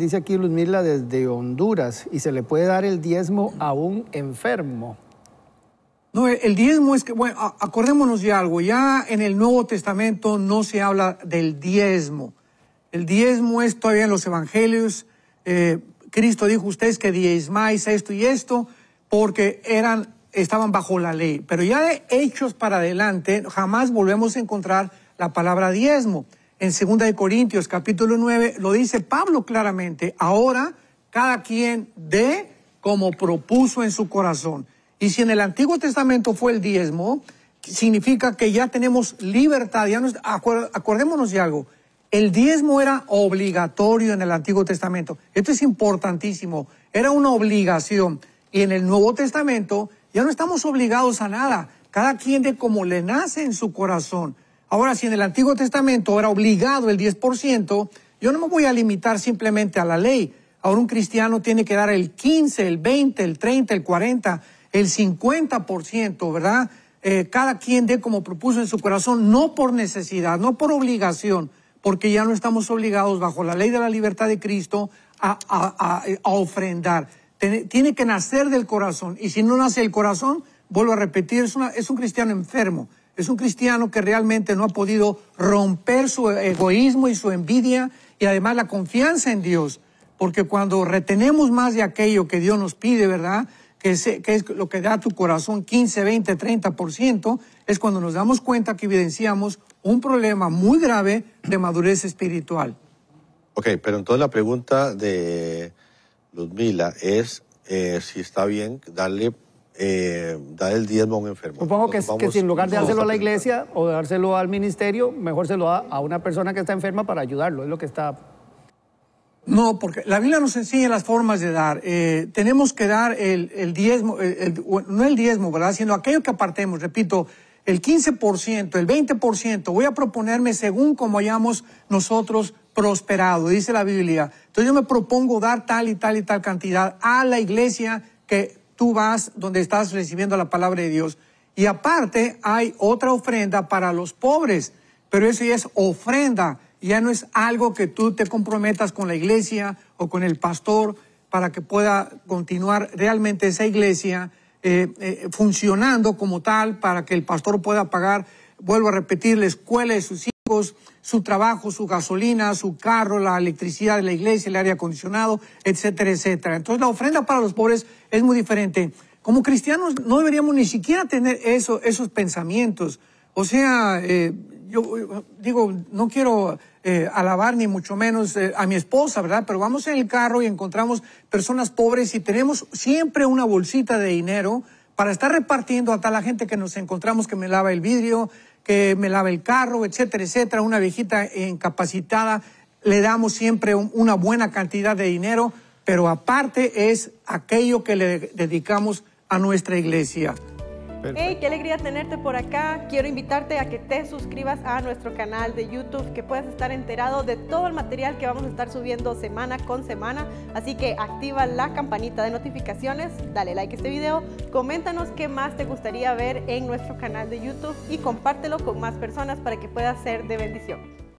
Dice aquí Luz Mirla desde Honduras, y se le puede dar el diezmo a un enfermo. No, el diezmo es que, bueno, acordémonos de algo, ya en el Nuevo Testamento no se habla del diezmo. El diezmo es todavía en los evangelios, eh, Cristo dijo ustedes que diezmáis esto y esto, porque eran, estaban bajo la ley. Pero ya de hechos para adelante, jamás volvemos a encontrar la palabra diezmo en 2 Corintios capítulo 9, lo dice Pablo claramente, ahora cada quien dé como propuso en su corazón. Y si en el Antiguo Testamento fue el diezmo, significa que ya tenemos libertad. Ya acordémonos de algo. El diezmo era obligatorio en el Antiguo Testamento. Esto es importantísimo. Era una obligación. Y en el Nuevo Testamento ya no estamos obligados a nada. Cada quien dé como le nace en su corazón. Ahora, si en el Antiguo Testamento era obligado el 10%, yo no me voy a limitar simplemente a la ley. Ahora un cristiano tiene que dar el 15, el 20, el 30, el 40, el 50%, ¿verdad? Eh, cada quien dé como propuso en su corazón, no por necesidad, no por obligación, porque ya no estamos obligados bajo la ley de la libertad de Cristo a, ofrendar. Tiene, que nacer del corazón. Y si no nace el corazón, vuelvo a repetir, es, es un cristiano enfermo. Es un cristiano que realmente no ha podido romper su egoísmo y su envidia y además la confianza en Dios. Porque cuando retenemos más de aquello que Dios nos pide, ¿verdad? Que es, lo que da tu corazón 15, 20, 30%, es cuando nos damos cuenta que evidenciamos un problema muy grave de madurez espiritual. Ok, pero entonces la pregunta de Ludmila es eh, si está bien darle eh, dar el diezmo a un enfermo. Supongo que, si en lugar de dárselo a la iglesia o de dárselo al ministerio, mejor se lo da a una persona que está enferma para ayudarlo, es lo que está... No, porque la Biblia nos enseña las formas de dar. Eh, tenemos que dar el, diezmo, no el diezmo, ¿verdad? Sino aquello que apartemos, repito, el 15%, el 20%, voy a proponerme según como hayamos nosotros prosperado, dice la Biblia. Entonces yo me propongo dar tal y tal y tal cantidad a la iglesia que tú vas donde estás recibiendo la palabra de Dios. Y aparte hay otra ofrenda para los pobres, pero eso ya es ofrenda, ya no es algo que tú te comprometas con la iglesia o con el pastor para que pueda continuar realmente esa iglesia eh, eh, funcionando como tal, para que el pastor pueda pagar, vuelvo a repetir, la escuela de sus hijos su trabajo, su gasolina, su carro, la electricidad de la iglesia, el aire acondicionado, etcétera, etcétera. Entonces la ofrenda para los pobres es muy diferente. Como cristianos no deberíamos ni siquiera tener eso, esos pensamientos. O sea, eh, yo digo, no quiero eh, alabar ni mucho menos eh, a mi esposa, ¿verdad? Pero vamos en el carro y encontramos personas pobres y tenemos siempre una bolsita de dinero para estar repartiendo a tal la gente que nos encontramos que me lava el vidrio, que me lava el carro, etcétera, etcétera, una viejita incapacitada, le damos siempre una buena cantidad de dinero, pero aparte es aquello que le dedicamos a nuestra iglesia. Hey, qué alegría tenerte por acá. Quiero invitarte a que te suscribas a nuestro canal de YouTube, que puedas estar enterado de todo el material que vamos a estar subiendo semana con semana. Así que activa la campanita de notificaciones, dale like a este video, coméntanos qué más te gustaría ver en nuestro canal de YouTube y compártelo con más personas para que pueda ser de bendición.